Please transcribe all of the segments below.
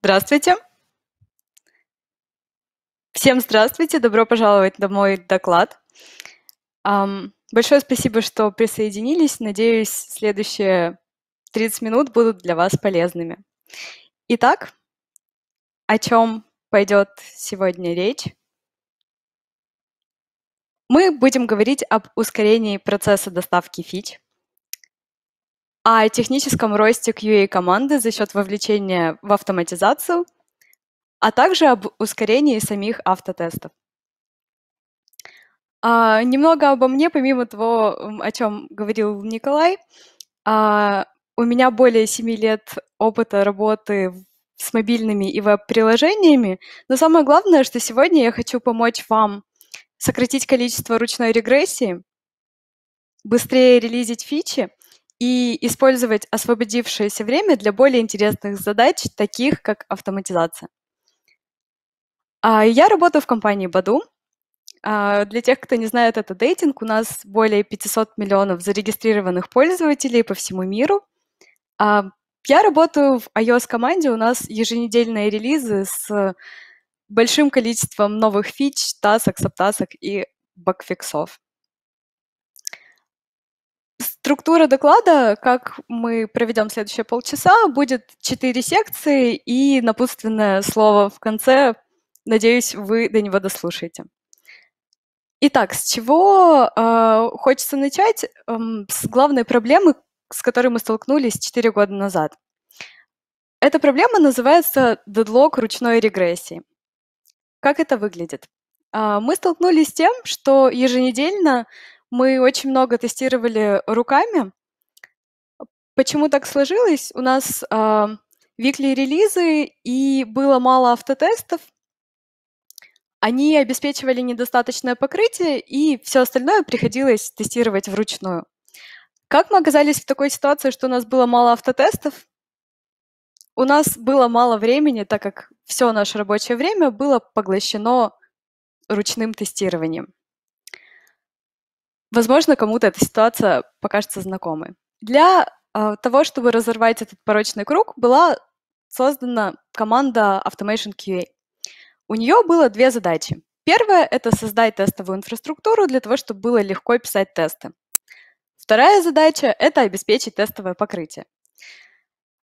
Здравствуйте. Всем здравствуйте, добро пожаловать на мой доклад. Большое спасибо, что присоединились. Надеюсь, следующие 30 минут будут для вас полезными. Итак, о чем пойдет сегодня речь? Мы будем говорить об ускорении процесса доставки фич, о техническом росте QA-команды за счет вовлечения в автоматизацию, а также об ускорении самих автотестов. А, немного обо мне, помимо того, о чем говорил Николай. А, у меня более 7 лет опыта работы с мобильными и веб-приложениями, но самое главное, что сегодня я хочу помочь вам сократить количество ручной регрессии, быстрее релизить фичи – и использовать освободившееся время для более интересных задач, таких как автоматизация. А, я работаю в компании Баду. А, для тех, кто не знает, это дейтинг. У нас более 500 миллионов зарегистрированных пользователей по всему миру. А, я работаю в iOS-команде. У нас еженедельные релизы с большим количеством новых фич, тасок, саптасок и багфиксов. Структура доклада, как мы проведем следующие полчаса, будет четыре секции и напутственное слово в конце. Надеюсь, вы до него дослушаете. Итак, с чего э, хочется начать? Э, с главной проблемы, с которой мы столкнулись четыре года назад. Эта проблема называется дедлог ручной регрессии. Как это выглядит? Э, мы столкнулись с тем, что еженедельно мы очень много тестировали руками. Почему так сложилось? У нас э, викли релизы и было мало автотестов. Они обеспечивали недостаточное покрытие, и все остальное приходилось тестировать вручную. Как мы оказались в такой ситуации, что у нас было мало автотестов? У нас было мало времени, так как все наше рабочее время было поглощено ручным тестированием. Возможно, кому-то эта ситуация покажется знакомой. Для э, того, чтобы разорвать этот порочный круг, была создана команда Automation QA. У нее было две задачи. Первая – это создать тестовую инфраструктуру для того, чтобы было легко писать тесты. Вторая задача – это обеспечить тестовое покрытие.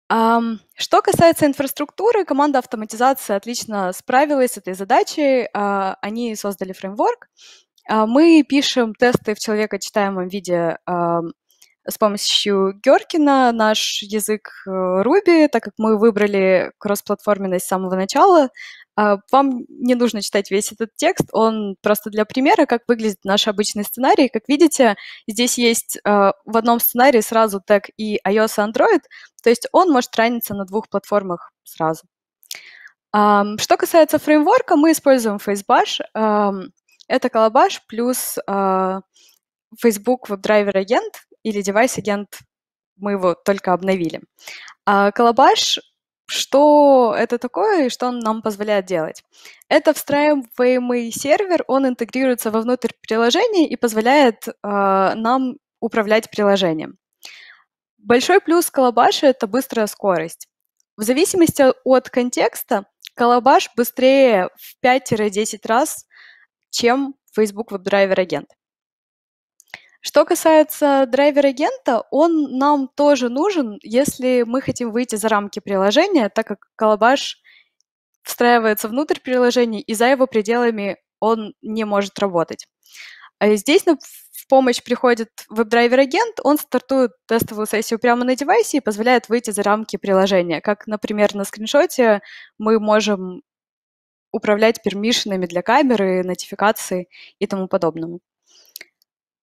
Что касается инфраструктуры, команда автоматизации отлично справилась с этой задачей. А, они создали фреймворк, а, мы пишем тесты в человекочитаемом виде а, с помощью Геркина, наш язык э, Ruby, так как мы выбрали кроссплатформенность с самого начала, а, вам не нужно читать весь этот текст, он просто для примера, как выглядит наш обычный сценарий. Как видите, здесь есть в одном сценарии сразу тег и iOS, и Android, то есть он может раниться на двух платформах сразу. Что касается фреймворка, мы используем FaceBash. Это коллабаш плюс э, Facebook веб-драйвер-агент или девайс-агент. Мы его только обновили. А коллабаш что это такое и что он нам позволяет делать. Это встраиваемый сервер, он интегрируется вовнутрь приложения и позволяет э, нам управлять приложением. Большой плюс колобаша – это быстрая скорость. В зависимости от контекста колобаш быстрее в 5-10 раз чем Facebook WebDriver Agent. Что касается драйвер-агента, он нам тоже нужен, если мы хотим выйти за рамки приложения, так как колобаш встраивается внутрь приложения, и за его пределами он не может работать. А здесь нам в помощь приходит веб-драйвер-агент, он стартует тестовую сессию прямо на девайсе и позволяет выйти за рамки приложения. Как, например, на скриншоте мы можем управлять пермишинами для камеры, нотификации и тому подобному.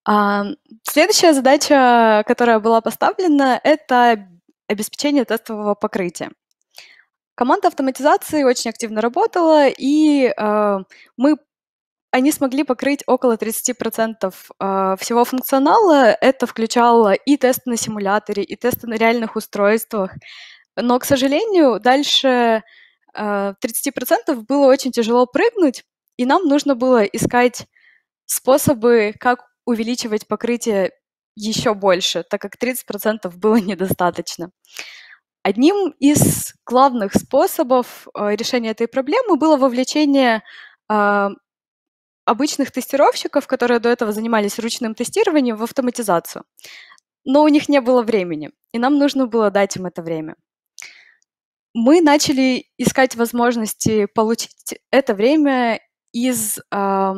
А, следующая задача, которая была поставлена, это обеспечение тестового покрытия. Команда автоматизации очень активно работала, и э, мы, они смогли покрыть около 30% э, а, всего функционала. Это включало и тесты на симуляторе, и тесты на реальных устройствах. Но, к сожалению, дальше 30% э, было очень тяжело прыгнуть, и нам нужно было искать способы, как увеличивать покрытие еще больше, так как 30% было недостаточно. Одним из главных способов э, решения этой проблемы было вовлечение э, обычных тестировщиков, которые до этого занимались ручным тестированием, в автоматизацию. Но у них не было времени, и нам нужно было дать им это время мы начали искать возможности получить это время из э,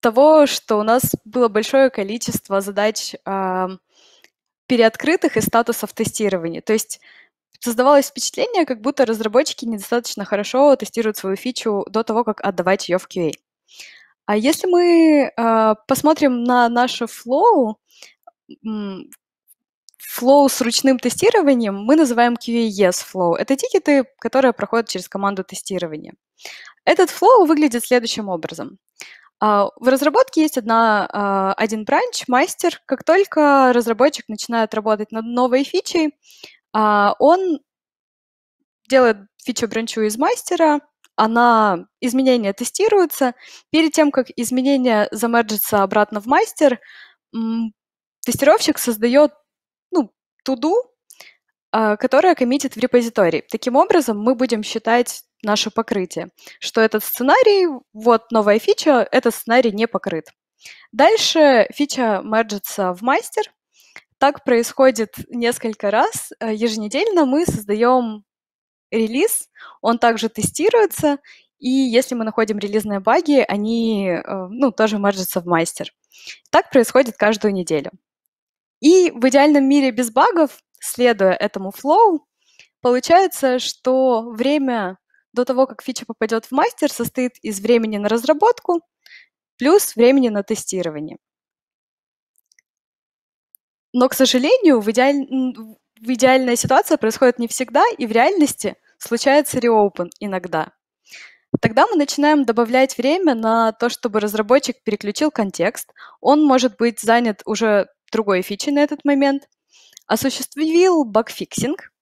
того, что у нас было большое количество задач э, переоткрытых и статусов тестирования. То есть создавалось впечатление, как будто разработчики недостаточно хорошо тестируют свою фичу до того, как отдавать ее в QA. А если мы э, посмотрим на наше флоу, Flow с ручным тестированием мы называем QAES Flow. Это тикеты, которые проходят через команду тестирования. Этот Flow выглядит следующим образом. А, в разработке есть одна, а, один бранч, мастер. Как только разработчик начинает работать над новой фичей, а, он делает фичу бранчу из мастера, она, изменения тестируются. Перед тем, как изменения замерджатся обратно в мастер, тестировщик создает to а, которая коммитит в репозиторий. Таким образом, мы будем считать наше покрытие, что этот сценарий, вот новая фича, этот сценарий не покрыт. Дальше фича мерджится в мастер. Так происходит несколько раз. Еженедельно мы создаем релиз, он также тестируется, и если мы находим релизные баги, они э, ну, тоже мерджатся в мастер. Так происходит каждую неделю. И в идеальном мире без багов, следуя этому флоу, получается, что время до того, как фича попадет в мастер, состоит из времени на разработку плюс времени на тестирование. Но, к сожалению, в, идеаль... в идеальная ситуация происходит не всегда, и в реальности случается reopen иногда. Тогда мы начинаем добавлять время на то, чтобы разработчик переключил контекст. Он может быть занят уже другой фичи на этот момент, осуществил багфиксинг.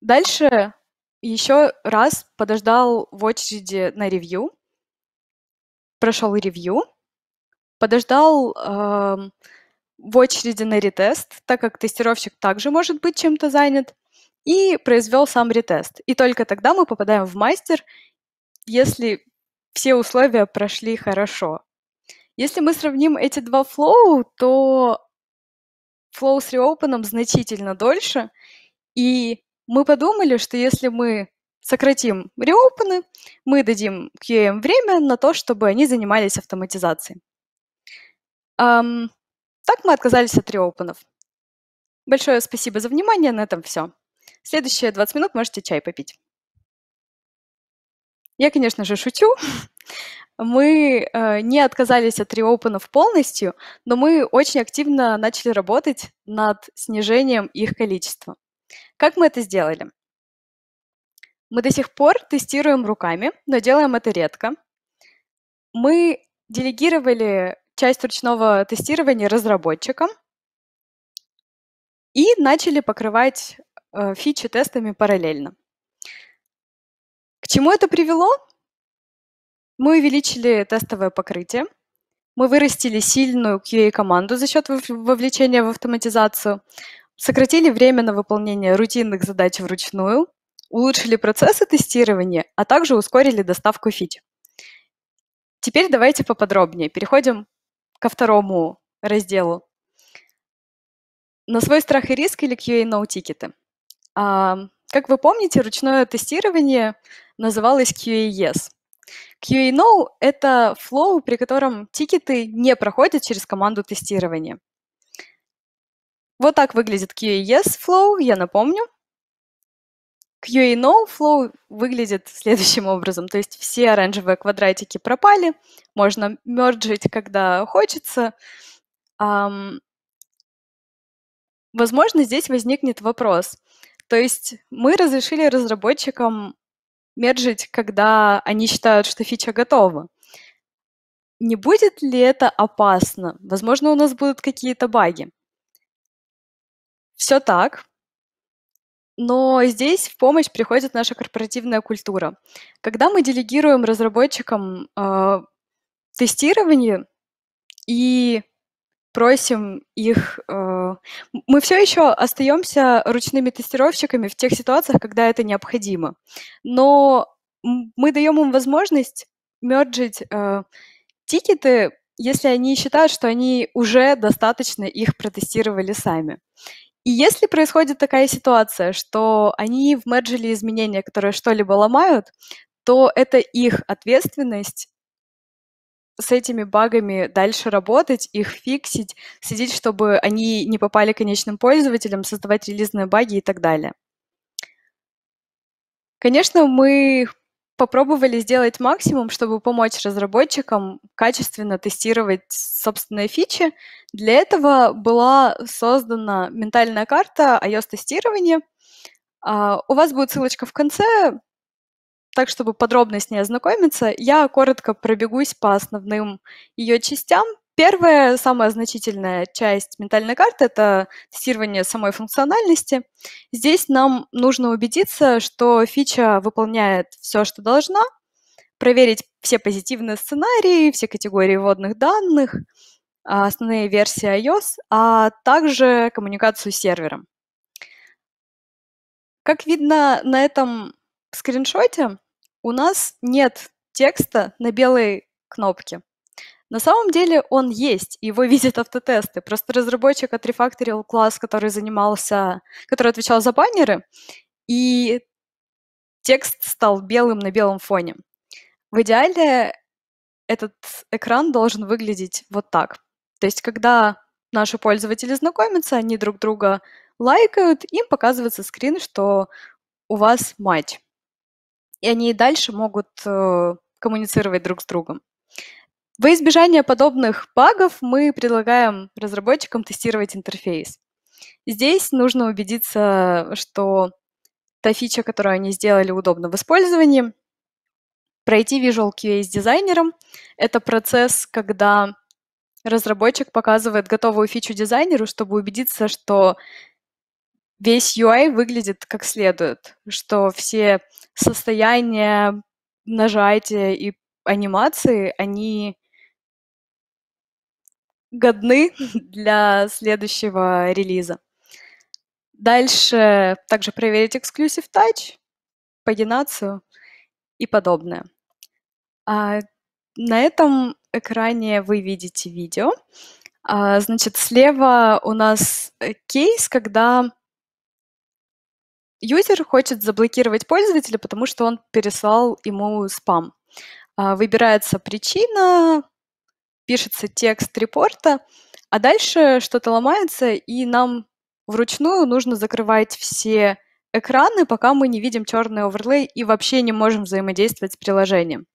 Дальше еще раз подождал в очереди на ревью, прошел ревью, подождал э, в очереди на ретест, так как тестировщик также может быть чем-то занят, и произвел сам ретест. И только тогда мы попадаем в мастер, если все условия прошли хорошо. Если мы сравним эти два флоу, то флоу с реопеном значительно дольше, и мы подумали, что если мы сократим реопены, мы дадим QM e время на то, чтобы они занимались автоматизацией. Um, так мы отказались от реопенов. Большое спасибо за внимание, на этом все. Следующие 20 минут можете чай попить. Я, конечно же, шучу. мы э, не отказались от реопенов полностью, но мы очень активно начали работать над снижением их количества. Как мы это сделали? Мы до сих пор тестируем руками, но делаем это редко. Мы делегировали часть ручного тестирования разработчикам и начали покрывать э, фичи тестами параллельно. К чему это привело? Мы увеличили тестовое покрытие, мы вырастили сильную QA-команду за счет вовлечения в автоматизацию, сократили время на выполнение рутинных задач вручную, улучшили процессы тестирования, а также ускорили доставку фич. Теперь давайте поподробнее. Переходим ко второму разделу. На свой страх и риск или QA no тикеты. А, как вы помните, ручное тестирование называлось QA yes. QA-No — это флоу, при котором тикеты не проходят через команду тестирования. Вот так выглядит QA-Yes flow, я напомню. QA-No flow выглядит следующим образом. То есть все оранжевые квадратики пропали, можно мерджить, когда хочется. Um, возможно, здесь возникнет вопрос. То есть мы разрешили разработчикам Мержить, когда они считают, что фича готова. Не будет ли это опасно? Возможно, у нас будут какие-то баги. Все так. Но здесь в помощь приходит наша корпоративная культура. Когда мы делегируем разработчикам э, тестирование и просим их... Э, мы все еще остаемся ручными тестировщиками в тех ситуациях, когда это необходимо. Но мы даем им возможность мерджить э, тикеты, если они считают, что они уже достаточно их протестировали сами. И если происходит такая ситуация, что они вмерджили изменения, которые что-либо ломают, то это их ответственность с этими багами дальше работать, их фиксить, следить, чтобы они не попали конечным пользователям, создавать релизные баги и так далее. Конечно, мы попробовали сделать максимум, чтобы помочь разработчикам качественно тестировать собственные фичи. Для этого была создана ментальная карта iOS-тестирования. А, у вас будет ссылочка в конце, так, чтобы подробно с ней ознакомиться, я коротко пробегусь по основным ее частям. Первая, самая значительная часть ментальной карты – это тестирование самой функциональности. Здесь нам нужно убедиться, что фича выполняет все, что должна, проверить все позитивные сценарии, все категории вводных данных, а, основные версии iOS, а также коммуникацию с сервером. Как видно на этом скриншоте, у нас нет текста на белой кнопке. На самом деле он есть, его видят автотесты. Просто разработчик отрефакторил класс, который занимался, который отвечал за баннеры, и текст стал белым на белом фоне. В идеале этот экран должен выглядеть вот так. То есть, когда наши пользователи знакомятся, они друг друга лайкают, им показывается скрин, что у вас мать и они и дальше могут э, коммуницировать друг с другом. Во избежание подобных багов мы предлагаем разработчикам тестировать интерфейс. Здесь нужно убедиться, что та фича, которую они сделали, удобна в использовании. Пройти Visual QA с дизайнером – это процесс, когда разработчик показывает готовую фичу дизайнеру, чтобы убедиться, что весь UI выглядит как следует, что все состояния, нажатия и анимации, они годны для следующего релиза. Дальше также проверить эксклюзив touch, пагинацию и подобное. А на этом экране вы видите видео. А, значит, слева у нас э, кейс, когда юзер хочет заблокировать пользователя, потому что он переслал ему спам. А, выбирается причина, пишется текст репорта, а дальше что-то ломается, и нам вручную нужно закрывать все экраны, пока мы не видим черный оверлей и вообще не можем взаимодействовать с приложением.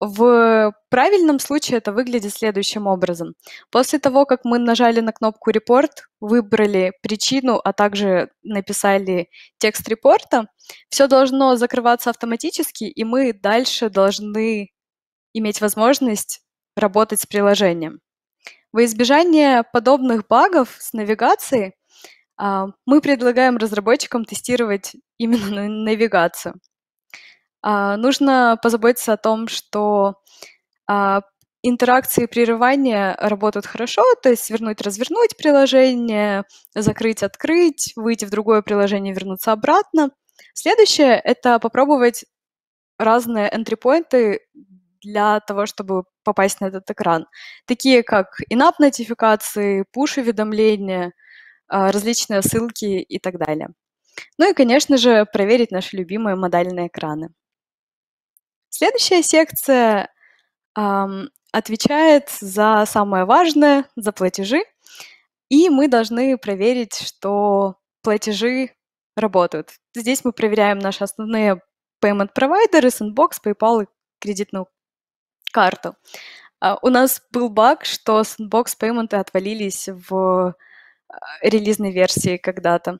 В правильном случае это выглядит следующим образом. После того, как мы нажали на кнопку «Репорт», выбрали причину, а также написали текст репорта, все должно закрываться автоматически, и мы дальше должны иметь возможность работать с приложением. Во избежание подобных багов с навигацией а, мы предлагаем разработчикам тестировать именно навигацию. А, нужно позаботиться о том, что а, интеракции и прерывания работают хорошо, то есть вернуть, развернуть приложение, закрыть, открыть, выйти в другое приложение, вернуться обратно. Следующее — это попробовать разные энтрипоинты для того, чтобы попасть на этот экран. Такие как инап-нотификации, пуш-уведомления, а, различные ссылки и так далее. Ну и, конечно же, проверить наши любимые модальные экраны. Следующая секция эм, отвечает за самое важное, за платежи, и мы должны проверить, что платежи работают. Здесь мы проверяем наши основные payment провайдеры, Sandbox, PayPal и кредитную карту. А, у нас был баг, что Sandbox Payment отвалились в э, релизной версии когда-то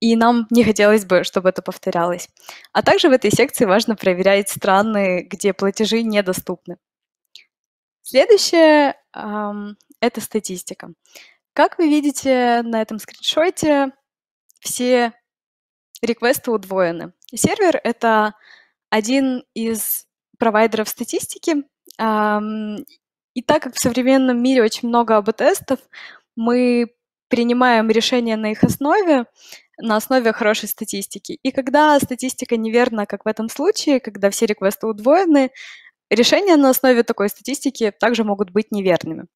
и нам не хотелось бы, чтобы это повторялось. А также в этой секции важно проверять страны, где платежи недоступны. Следующее эм, – это статистика. Как вы видите на этом скриншоте, все реквесты удвоены. Сервер – это один из провайдеров статистики. и так как в современном мире очень много АБ-тестов, мы принимаем решения на их основе, на основе хорошей статистики. И когда статистика неверна, как в этом случае, когда все реквесты удвоены, решения на основе такой статистики также могут быть неверными.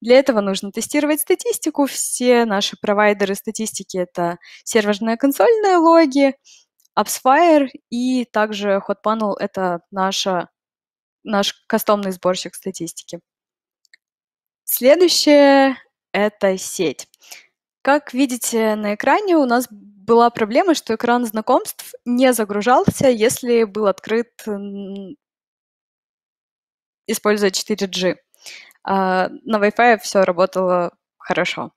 Для этого нужно тестировать статистику. Все наши провайдеры статистики – это серверная консольная логи, AppsFire и также HotPanel – это наша, наш кастомный сборщик статистики. Следующее – это сеть. Как видите на экране, у нас была проблема, что экран знакомств не загружался, если был открыт, используя 4G. А, на Wi-Fi все работало хорошо.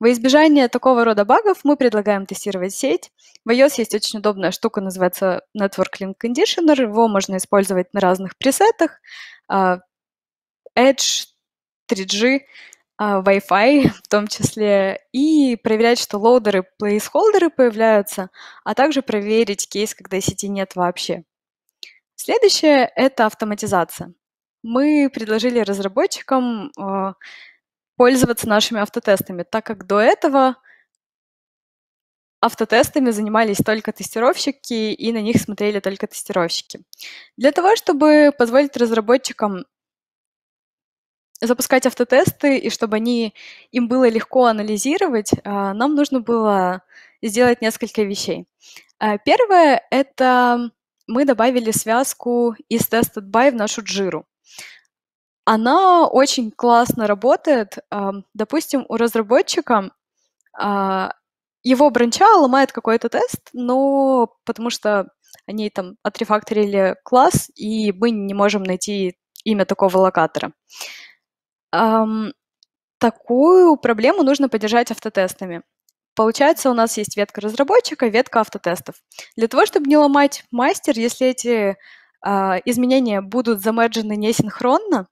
Во избежание такого рода багов мы предлагаем тестировать сеть. В iOS есть очень удобная штука, называется Network Link Conditioner. Его можно использовать на разных пресетах. А, Edge, 3G. А, Wi-Fi в том числе, и проверять, что лоудеры, плейсхолдеры появляются, а также проверить кейс, когда сети нет вообще. Следующее – это автоматизация. Мы предложили разработчикам а, пользоваться нашими автотестами, так как до этого автотестами занимались только тестировщики, и на них смотрели только тестировщики. Для того, чтобы позволить разработчикам запускать автотесты, и чтобы они, им было легко анализировать, а, нам нужно было сделать несколько вещей. А, первое — это мы добавили связку из Tested By в нашу джиру. Она очень классно работает. А, допустим, у разработчика его бранча ломает какой-то тест, но потому что они там отрефакторили класс, и мы не можем найти имя такого локатора. Uh, Эм, такую проблему нужно поддержать автотестами. Получается, у нас есть ветка разработчика, ветка автотестов. Для того, чтобы не ломать мастер, если эти э, изменения будут замерджены несинхронно,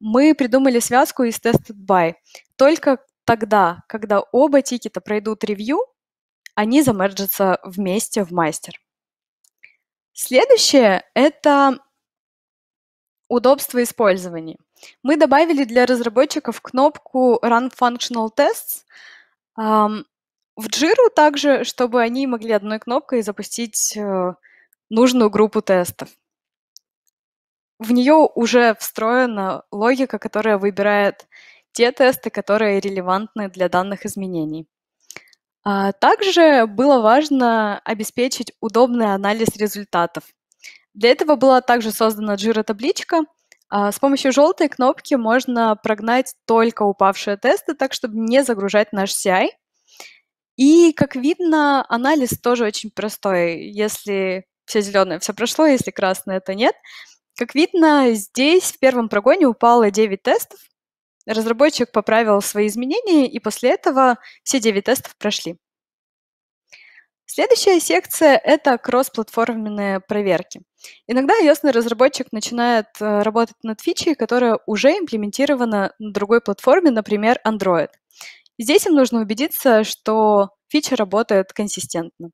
мы придумали связку из tested by. Только тогда, когда оба тикета пройдут ревью, они замерджатся вместе в мастер. Следующее – это удобство использования. Мы добавили для разработчиков кнопку Run Functional Tests эм, в Jira также, чтобы они могли одной кнопкой запустить э, нужную группу тестов. В нее уже встроена логика, которая выбирает те тесты, которые релевантны для данных изменений. А также было важно обеспечить удобный анализ результатов. Для этого была также создана Jira-табличка. А, с помощью желтой кнопки можно прогнать только упавшие тесты, так чтобы не загружать наш CI. И, как видно, анализ тоже очень простой. Если все зеленое, все прошло, если красное, то нет. Как видно, здесь в первом прогоне упало 9 тестов. Разработчик поправил свои изменения, и после этого все 9 тестов прошли. Следующая секция – это кроссплатформенные проверки. Иногда iOS разработчик начинает э, работать над фичей, которая уже имплементирована на другой платформе, например, Android. Здесь им нужно убедиться, что фича работает консистентно.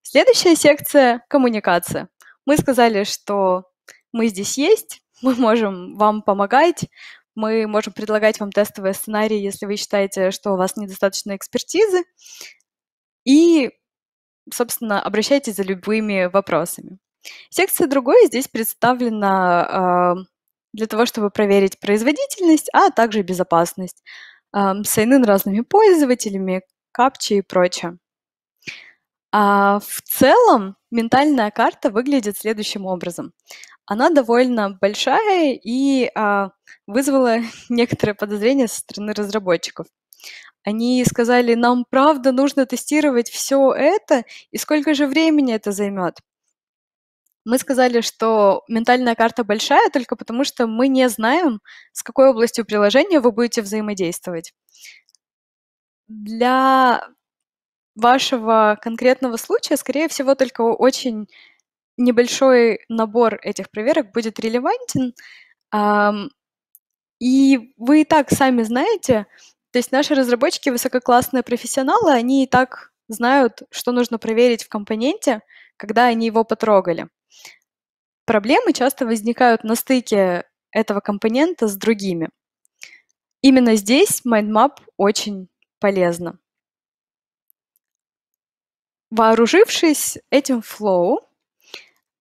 Следующая секция – коммуникация. Мы сказали, что мы здесь есть, мы можем вам помогать, мы можем предлагать вам тестовые сценарии, если вы считаете, что у вас недостаточно экспертизы. И собственно, обращайтесь за любыми вопросами. Секция другой здесь представлена э, для того, чтобы проверить производительность, а также безопасность. Э, эм, сайнын разными пользователями, капчи и прочее. А в целом ментальная карта выглядит следующим образом. Она довольно большая и а, вызвала некоторые подозрения со стороны разработчиков. Они сказали, нам правда нужно тестировать все это, и сколько же времени это займет. Мы сказали, что ментальная карта большая только потому, что мы не знаем, с какой областью приложения вы будете взаимодействовать. Для вашего конкретного случая, скорее всего, только очень небольшой набор этих проверок будет релевантен. И вы и так сами знаете, то есть наши разработчики, высококлассные профессионалы, они и так знают, что нужно проверить в компоненте, когда они его потрогали. Проблемы часто возникают на стыке этого компонента с другими. Именно здесь MindMap очень полезно. Вооружившись этим флоу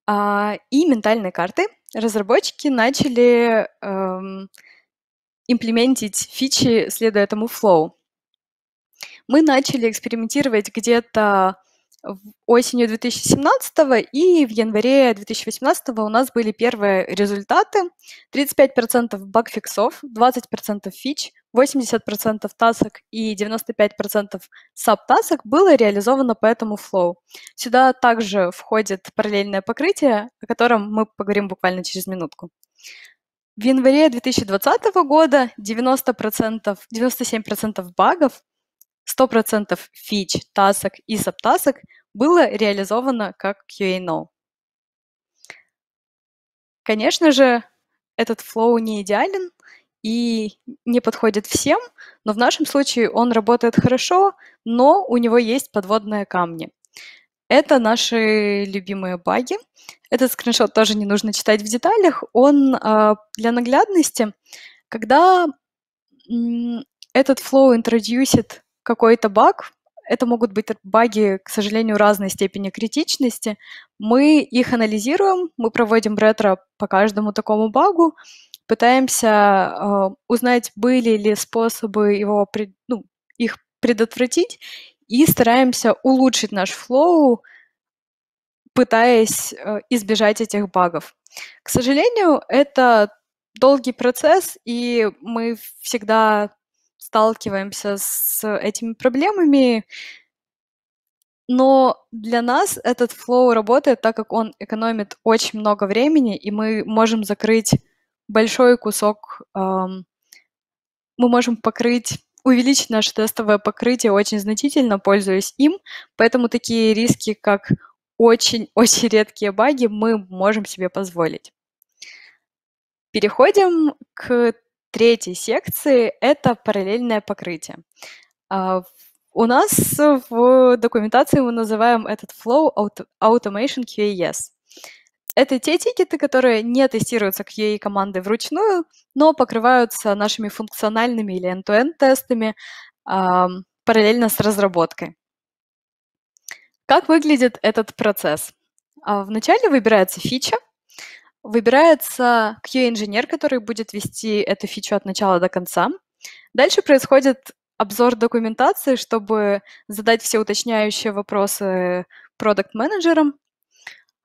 а, и ментальной картой, разработчики начали эм, имплементить фичи, следуя этому флоу. Мы начали экспериментировать где-то осенью 2017 и в январе 2018 у нас были первые результаты. 35% багфиксов, 20% фич, 80% тасок и 95% саб-тасок было реализовано по этому флоу. Сюда также входит параллельное покрытие, о котором мы поговорим буквально через минутку. В январе 2020 года 90%, 97% багов, 100% фич, тасок и сабтасок было реализовано как QA-No. Конечно же, этот флоу не идеален и не подходит всем, но в нашем случае он работает хорошо, но у него есть подводные камни. Это наши любимые баги, этот скриншот тоже не нужно читать в деталях. Он а, для наглядности, когда этот флоу интродюсит какой-то баг, это могут быть баги, к сожалению, разной степени критичности. Мы их анализируем, мы проводим ретро по каждому такому багу, пытаемся а, узнать, были ли способы его, ну, их предотвратить, и стараемся улучшить наш флоу пытаясь э, избежать этих багов. К сожалению, это долгий процесс, и мы всегда сталкиваемся с этими проблемами, но для нас этот флоу работает, так как он экономит очень много времени, и мы можем закрыть большой кусок, эм, мы можем покрыть, увеличить наше тестовое покрытие очень значительно, пользуясь им, поэтому такие риски, как очень-очень редкие баги мы можем себе позволить. Переходим к третьей секции – это параллельное покрытие. А, у нас в документации мы называем этот flow Automation QAS. E это те тикеты, которые не тестируются QA e командой вручную, но покрываются нашими функциональными или end-to-end тестами параллельно с разработкой. Как выглядит этот процесс? А, вначале выбирается фича, выбирается QA-инженер, который будет вести эту фичу от начала до конца. Дальше происходит обзор документации, чтобы задать все уточняющие вопросы продукт-менеджерам.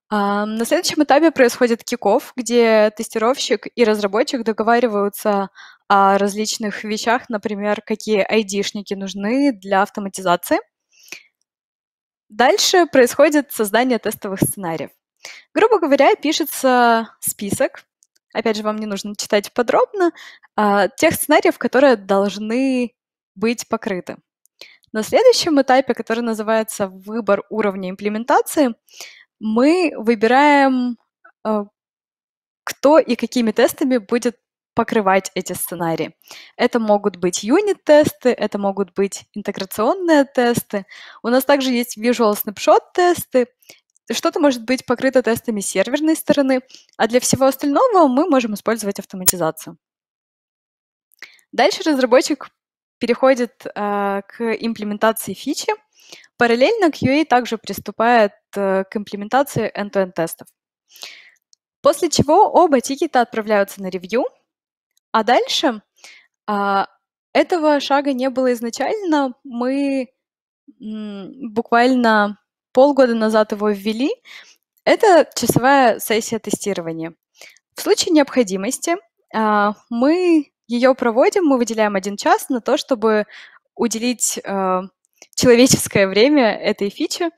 А, на следующем этапе происходит киков, где тестировщик и разработчик договариваются о различных вещах, например, какие айдишники нужны для автоматизации – Дальше происходит создание тестовых сценариев. Грубо говоря, пишется список, опять же, вам не нужно читать подробно, а, тех сценариев, которые должны быть покрыты. На следующем этапе, который называется выбор уровня имплементации, мы выбираем, а, кто и какими тестами будет покрывать эти сценарии. Это могут быть юнит-тесты, это могут быть интеграционные тесты. У нас также есть visual snapshot тесты. Что-то может быть покрыто тестами серверной стороны, а для всего остального мы можем использовать автоматизацию. Дальше разработчик переходит э, к имплементации фичи. Параллельно QA также приступает э, к имплементации end-to-end -end тестов. После чего оба тикета отправляются на ревью, а дальше а, этого шага не было изначально. Мы м, буквально полгода назад его ввели. Это часовая сессия тестирования. В случае необходимости а, мы ее проводим, мы выделяем один час на то, чтобы уделить а, человеческое время этой фичи.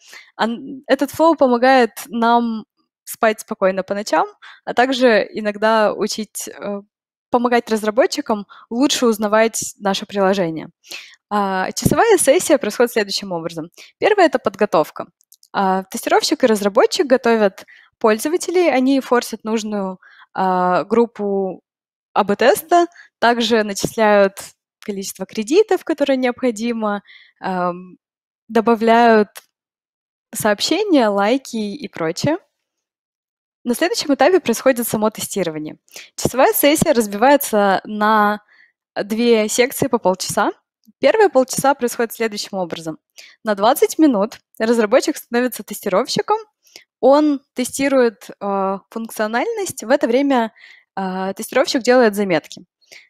Этот флоу помогает нам спать спокойно по ночам, а также иногда учить э, помогать разработчикам лучше узнавать наше приложение. А, часовая сессия происходит следующим образом. Первое – это подготовка. А, тестировщик и разработчик готовят пользователей, они форсят нужную а, группу АБ-теста, также начисляют количество кредитов, которое необходимо, добавляют сообщения, лайки и прочее. На следующем этапе происходит само тестирование. Часовая сессия разбивается на две секции по полчаса. Первые полчаса происходит следующим образом. На 20 минут разработчик становится тестировщиком, он тестирует э, функциональность, в это время э, тестировщик делает заметки.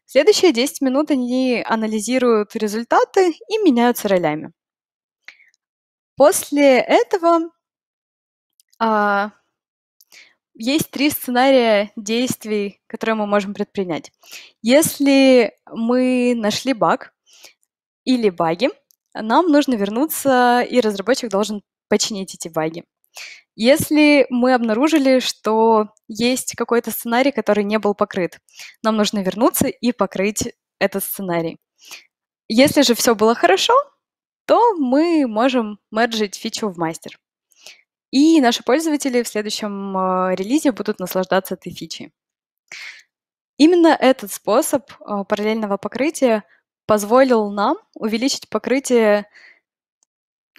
Следующие 10 минут они анализируют результаты и меняются ролями. После этого а, есть три сценария действий, которые мы можем предпринять. Если мы нашли баг или баги, нам нужно вернуться, и разработчик должен починить эти баги. Если мы обнаружили, что есть какой-то сценарий, который не был покрыт, нам нужно вернуться и покрыть этот сценарий. Если же все было хорошо, то мы можем мерджить фичу в мастер. И наши пользователи в следующем а, релизе будут наслаждаться этой фичей. Именно этот способ а, параллельного покрытия позволил нам увеличить покрытие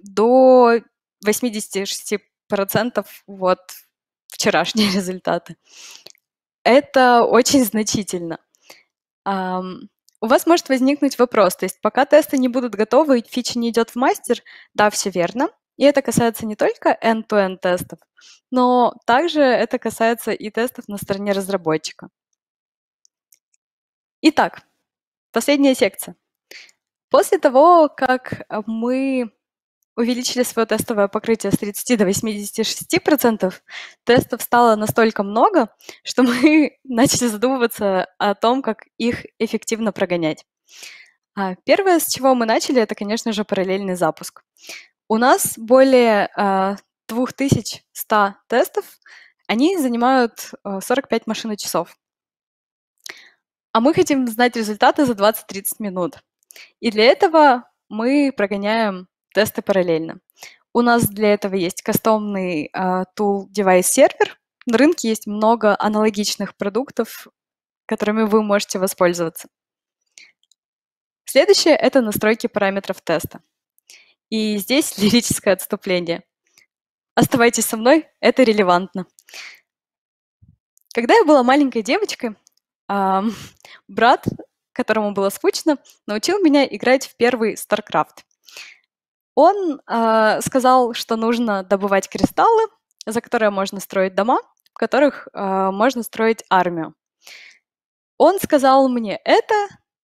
до 86% вот вчерашние результаты. Это очень значительно. У вас может возникнуть вопрос, то есть пока тесты не будут готовы, фича не идет в мастер, да, все верно, и это касается не только end-to-end тестов, но также это касается и тестов на стороне разработчика. Итак, последняя секция. После того, как мы увеличили свое тестовое покрытие с 30 до 86%, процентов, тестов стало настолько много, что мы начали задумываться о том, как их эффективно прогонять. А первое, с чего мы начали, это, конечно же, параллельный запуск. У нас более э, а, 2100 тестов, они занимают 45 а, машин часов. А мы хотим знать результаты за 20-30 минут. И для этого мы прогоняем тесты параллельно. У нас для этого есть кастомный а, тул э, Device Server. На рынке есть много аналогичных продуктов, которыми вы можете воспользоваться. Следующее – это настройки параметров теста. И здесь лирическое отступление. Оставайтесь со мной, это релевантно. Когда я была маленькой девочкой, брат, которому было скучно, научил меня играть в первый StarCraft. Он а, сказал, что нужно добывать кристаллы, за которые можно строить дома, в которых а, можно строить армию. Он сказал мне это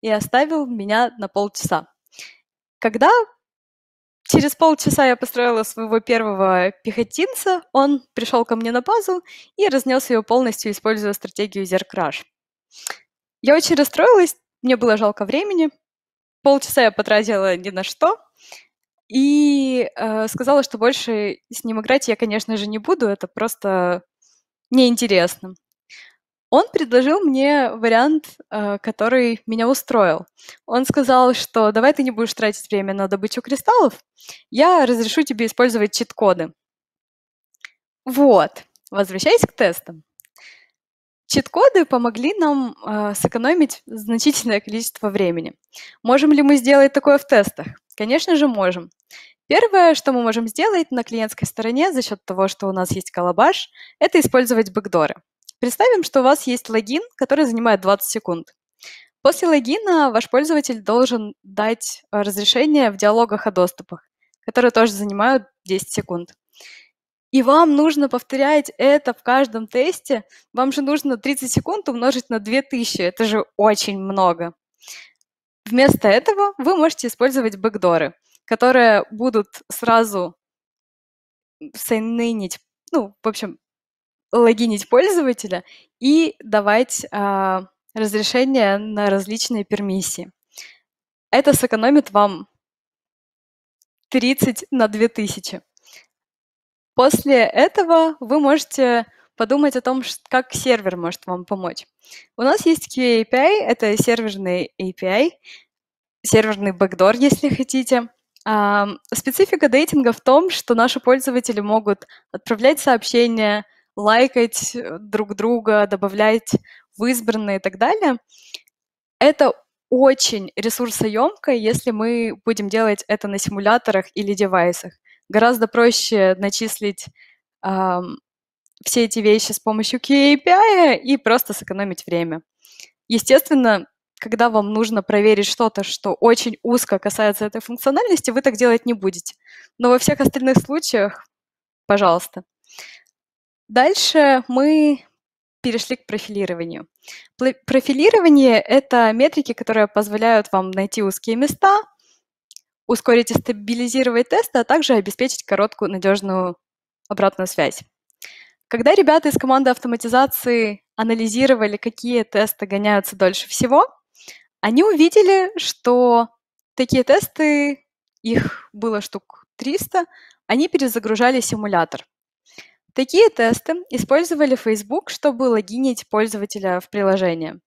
и оставил меня на полчаса. Когда Через полчаса я построила своего первого пехотинца, он пришел ко мне на базу и разнес ее полностью, используя стратегию зеркраш. Я очень расстроилась, мне было жалко времени. Полчаса я потратила ни на что. И э, сказала, что больше с ним играть я, конечно же, не буду, это просто неинтересно он предложил мне вариант, э, который меня устроил. Он сказал, что давай ты не будешь тратить время на добычу кристаллов, я разрешу тебе использовать чит-коды. Вот, возвращаясь к тестам. Чит-коды помогли нам э, сэкономить значительное количество времени. Можем ли мы сделать такое в тестах? Конечно же, можем. Первое, что мы можем сделать на клиентской стороне за счет того, что у нас есть Колобаш, это использовать бэкдоры. Представим, что у вас есть логин, который занимает 20 секунд. После логина ваш пользователь должен дать э, разрешение в диалогах о доступах, которые тоже занимают 10 секунд. И вам нужно повторять это в каждом тесте. Вам же нужно 30 секунд умножить на 2000. Это же очень много. Вместо этого вы можете использовать бэкдоры, которые будут сразу сойнынить, ну, в общем, логинить пользователя и давать а, разрешения на различные пермиссии. Это сэкономит вам 30 на 2000. После этого вы можете подумать о том, как сервер может вам помочь. У нас есть QA-API, это серверный API, серверный бэкдор, если хотите. А, специфика дейтинга в том, что наши пользователи могут отправлять сообщения, лайкать э, друг друга, добавлять в избранные и так далее. Это очень ресурсоемко, если мы будем делать это на симуляторах или девайсах. Гораздо проще начислить эм, все эти вещи с помощью KPI и просто сэкономить время. Естественно, когда вам нужно проверить что-то, что очень узко касается этой функциональности, вы так делать не будете. Но во всех остальных случаях, пожалуйста. Дальше мы перешли к профилированию. Профилирование – это метрики, которые позволяют вам найти узкие места, ускорить и стабилизировать тесты, а также обеспечить короткую надежную обратную связь. Когда ребята из команды автоматизации анализировали, какие тесты гоняются дольше всего, они увидели, что такие тесты, их было штук 300, они перезагружали симулятор. Такие тесты использовали Facebook, чтобы логинить пользователя в приложение.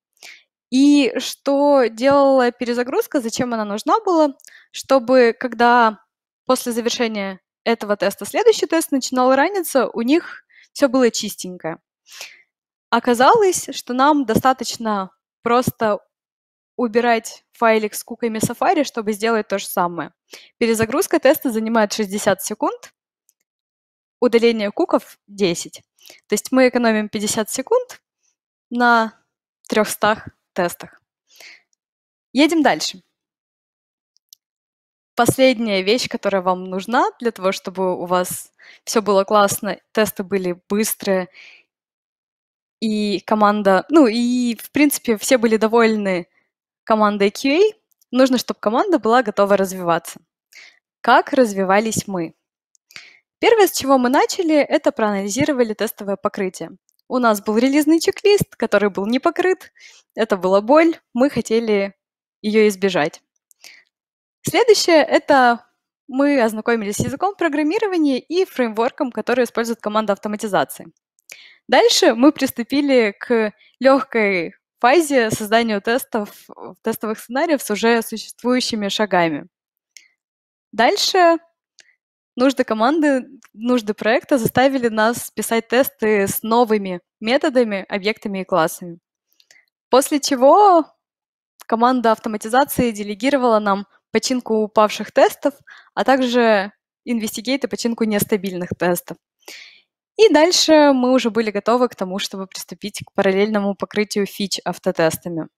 И что делала перезагрузка, зачем она нужна была, чтобы когда после завершения этого теста следующий тест начинал раниться, у них все было чистенько. Оказалось, что нам достаточно просто убирать файлик с куками Safari, чтобы сделать то же самое. Перезагрузка теста занимает 60 секунд, удаление куков 10. То есть мы экономим 50 секунд на 300 тестах. Едем дальше. Последняя вещь, которая вам нужна для того, чтобы у вас все было классно, тесты были быстрые, и команда, ну и, в принципе, все были довольны командой QA, нужно, чтобы команда была готова развиваться. Как развивались мы? Первое, с чего мы начали, это проанализировали тестовое покрытие. У нас был релизный чек-лист, который был не покрыт. Это была боль, мы хотели ее избежать. Следующее – это мы ознакомились с языком программирования и фреймворком, который использует команда автоматизации. Дальше мы приступили к легкой фазе создания тестов, тестовых сценариев с уже существующими шагами. Дальше нужды команды, нужды проекта заставили нас писать тесты с новыми методами, объектами и классами. После чего команда автоматизации делегировала нам починку упавших тестов, а также инвестигейт и починку нестабильных тестов. И дальше мы уже были готовы к тому, чтобы приступить к параллельному покрытию фич автотестами.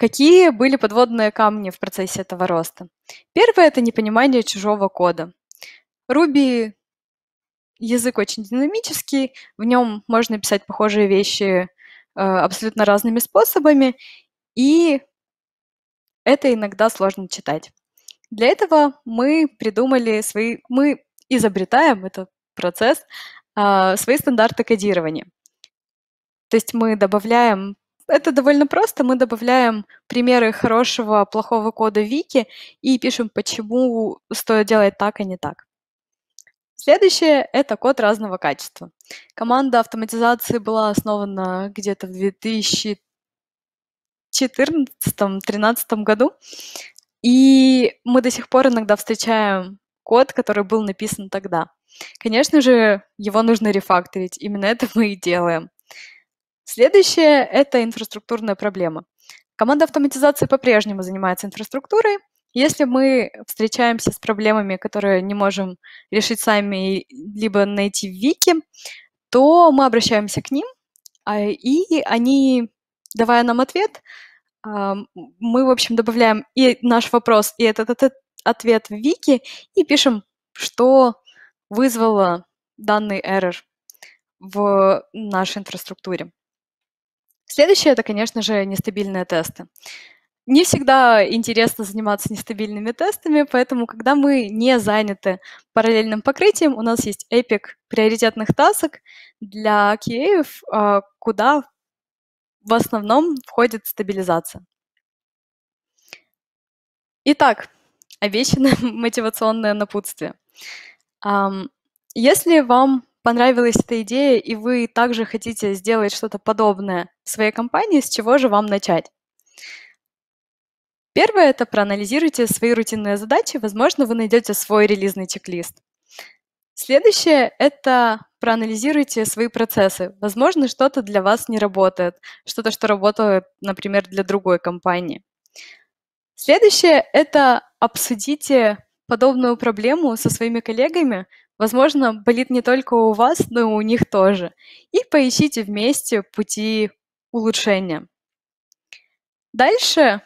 Какие были подводные камни в процессе этого роста? Первое – это непонимание чужого кода. Руби язык очень динамический, в нем можно писать похожие вещи э, абсолютно разными способами, и это иногда сложно читать. Для этого мы придумали свои, мы изобретаем этот процесс, а, свои стандарты кодирования. То есть мы добавляем это довольно просто. Мы добавляем примеры хорошего, плохого кода вики и пишем, почему стоит делать так, а не так. Следующее – это код разного качества. Команда автоматизации была основана где-то в 2014-2013 году, и мы до сих пор иногда встречаем код, который был написан тогда. Конечно же, его нужно рефакторить, именно это мы и делаем. Следующее – это инфраструктурная проблема. Команда автоматизации по-прежнему занимается инфраструктурой. Если мы встречаемся с проблемами, которые не можем решить сами, либо найти в Вики, то мы обращаемся к ним, а, и они, давая нам ответ, а, мы, в общем, добавляем и наш вопрос, и этот, этот ответ в Вики, и пишем, что вызвало данный error в нашей инфраструктуре. Следующее – это, конечно же, нестабильные тесты. Не всегда интересно заниматься нестабильными тестами, поэтому, когда мы не заняты параллельным покрытием, у нас есть эпик приоритетных тасок для QA, а, куда в основном входит стабилизация. Итак, обещанное мотивационное напутствие. Если вам понравилась эта идея, и вы также хотите сделать что-то подобное в своей компании, с чего же вам начать? Первое – это проанализируйте свои рутинные задачи, возможно, вы найдете свой релизный чек-лист. Следующее – это проанализируйте свои процессы. Возможно, что-то для вас не работает, что-то, что работает, например, для другой компании. Следующее – это обсудите подобную проблему со своими коллегами, Возможно, болит не только у вас, но и у них тоже. И поищите вместе пути улучшения. Дальше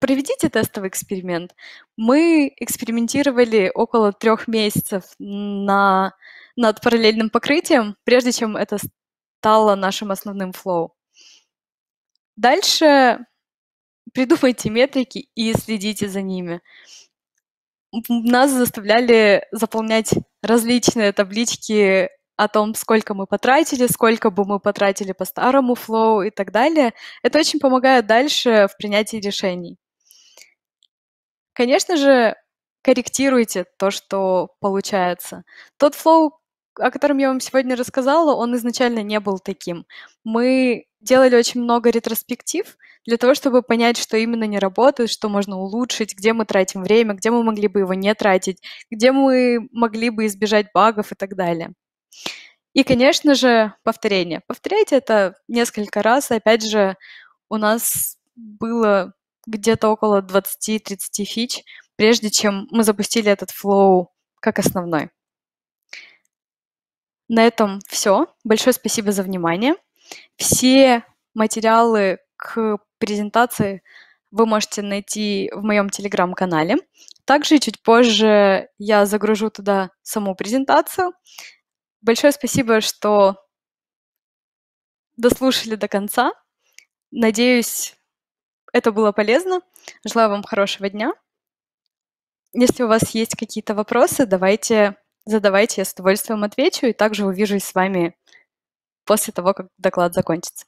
проведите тестовый эксперимент. Мы экспериментировали около трех месяцев на, над параллельным покрытием, прежде чем это стало нашим основным флоу. Дальше придумайте метрики и следите за ними нас заставляли заполнять различные таблички о том, сколько мы потратили, сколько бы мы потратили по старому флоу и так далее. Это очень помогает дальше в принятии решений. Конечно же, корректируйте то, что получается. Тот флоу, о котором я вам сегодня рассказала, он изначально не был таким. Мы делали очень много ретроспектив для того, чтобы понять, что именно не работает, что можно улучшить, где мы тратим время, где мы могли бы его не тратить, где мы могли бы избежать багов и так далее. И, конечно же, повторение. Повторяйте это несколько раз. Опять же, у нас было где-то около 20-30 фич, прежде чем мы запустили этот флоу как основной. На этом все. Большое спасибо за внимание. Все материалы к презентации вы можете найти в моем телеграм-канале. Также чуть позже я загружу туда саму презентацию. Большое спасибо, что дослушали до конца. Надеюсь, это было полезно. Желаю вам хорошего дня. Если у вас есть какие-то вопросы, давайте Задавайте, я с удовольствием отвечу, и также увижусь с вами после того, как доклад закончится.